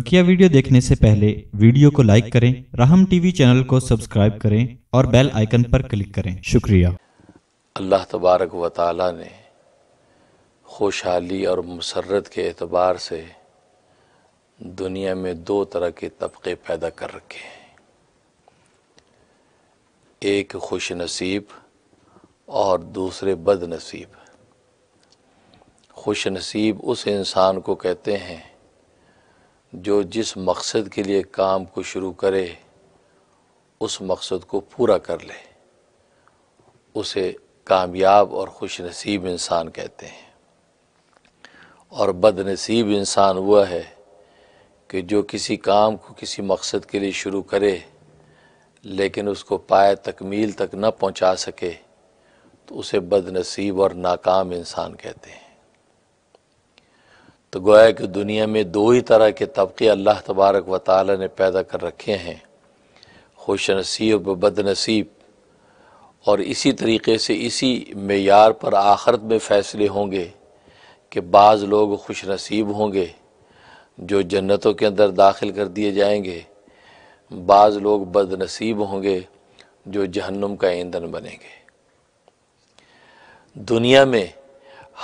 बकिया वीडियो देखने से पहले वीडियो को लाइक करें राहम टीवी चैनल को सब्सक्राइब करें और बेल आइकन पर क्लिक करें शुक्रिया अल्लाह तबारक व ताली ने खुशहाली और मसरत के अतबार से दुनिया में दो तरह के तबके पैदा कर रखे हैं एक खुश नसीब और दूसरे बद नसीब खुश नसीब उस इंसान को कहते हैं जो जिस मकसद के लिए काम को शुरू करे उस मकसद को पूरा कर ले उसे कामयाब और खुश नसीब इंसान कहते हैं और बदनसीब इंसान वह है कि जो किसी काम को किसी मकसद के लिए शुरू करे लेकिन उसको पाए तकमील तक न पहुंचा सके तो उसे बदनसीब और नाकाम इंसान कहते हैं तो गोया कि दुनिया में दो ही तरह के तबके अल्लाह तबारक व ताली ने पैदा कर रखे हैं खुश नसीब बद नसीब और इसी तरीके से इसी मैार पर आखरत में फ़ैसले होंगे कि बाज़ लोग खुश नसीब होंगे जो जन्नतों के अंदर दाखिल कर दिए जाएंगे बाज़ लोग बदनसीब होंगे जो जहन्नुम का ईंधन बनेंगे दुनिया में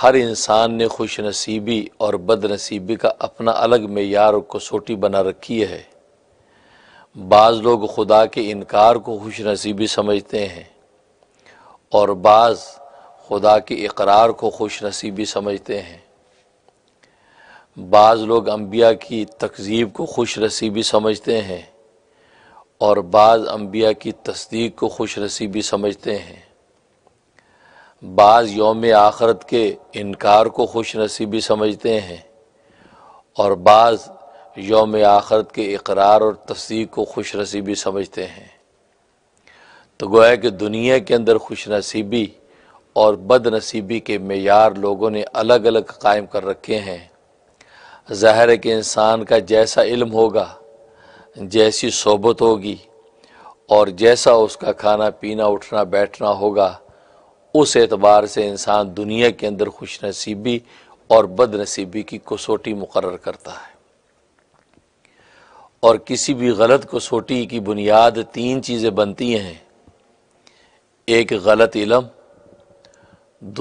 हर इंसान ने खुश नसीबी और बदनसीबी का अपना अलग मैार और कसोटी बना रखी है बाज़ लोग खुदा के इनकार को खुश नसीबी समझते हैं और बाज़ खुदा के इकरार को खुश नसीबी समझते हैं बाज़ लोग अम्बिया की तकजीब को खुश नसीबी समझते हैं और बाज़ अम्बिया की तस्दीक को खुश नसीबी समझते हैं बाज़ योम आखरत के इनकार को खुश नसीबी समझते हैं और बाज़ योम आखरत के इकरार और तस्दीक को खुश नसीबी समझते हैं तो गोया कि दुनिया के अंदर खुश नसीबी और बदनसीबी के मैार लोगों ने अलग अलग कायम कर रखे हैं ज़ाहिर के इंसान का जैसा इल्म होगा जैसी सोबत होगी और जैसा उसका खाना पीना उठना बैठना होगा उस एतबार से इंसान दुनिया के अंदर खुश नसीबी और बदनसीबी की कसौटी मुकर करता है और किसी भी गलत कसौटी की बुनियाद तीन चीज़ें बनती हैं एक गलत इलम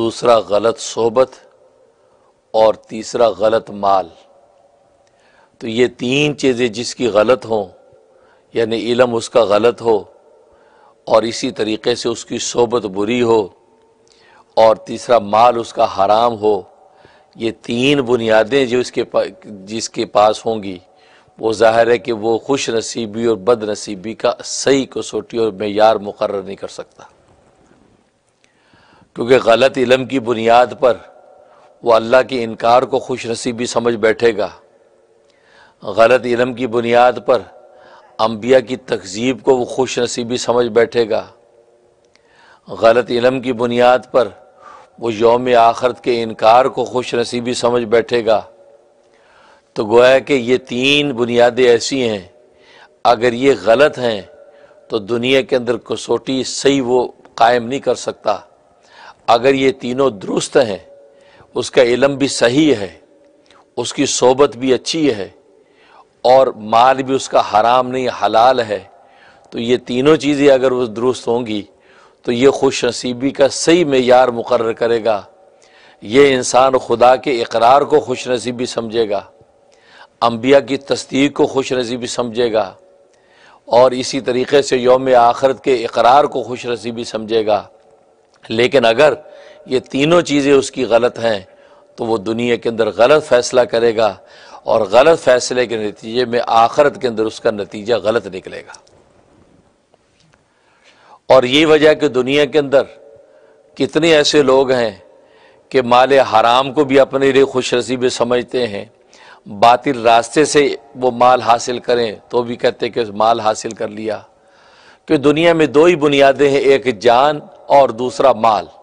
दूसरा गलत सोबत और तीसरा गलत माल तो ये तीन चीज़ें जिसकी गलत हों यानी इलम उसका गलत हो और इसी तरीके से उसकी सोबत बुरी हो और तीसरा माल उसका हराम हो ये तीन बुनियादें जो इसके पा, जिसके पास होंगी वो ज़ाहिर है कि वो खुश नसीबी और बद नसीबी का सही कसौटी और मैार मुकर नहीं कर सकता क्योंकि गलत इलम की बुनियाद पर वो अल्लाह के इनकार को खुश नसीबी समझ बैठेगा गलत इलम की बुनियाद पर अम्बिया की तकजीब को वो खुश नसीबी समझ बैठेगा गलत इलम की बुनियाद पर वो योम आखरत के इनकार को खुश नसीबी समझ बैठेगा तो गोया कि ये तीन बुनियादें ऐसी हैं अगर ये गलत हैं तो दुनिया के अंदर कसोटी सही वो कायम नहीं कर सकता अगर ये तीनों दुरुस्त हैं उसका इलम भी सही है उसकी सोबत भी अच्छी है और माल भी उसका हराम नहीं हलाल है तो ये तीनों चीज़ें अगर वो दुरुस्त होंगी तो ये खुश नसीबी का सही मैार मुकर करेगा ये इंसान खुदा के इकरार को खुश नसीबी समझेगा अम्बिया की तस्दीक को खुश नसीबी समझेगा और इसी तरीके से योम आखरत के इकरार को खुश नसीबी समझेगा लेकिन अगर ये तीनों चीज़ें उसकी गलत हैं तो वो दुनिया के अंदर गलत फ़ैसला करेगा और गलत फ़ैसले के नतीजे में आखरत के अंदर उसका नतीजा गलत निकलेगा और ये वजह कि दुनिया के अंदर कितने ऐसे लोग हैं कि माल हराम को भी अपने लिए खुश नसीब समझते हैं बातिल रास्ते से वो माल हासिल करें तो भी कहते कि माल हासिल कर लिया कि दुनिया में दो ही बुनियादें हैं एक जान और दूसरा माल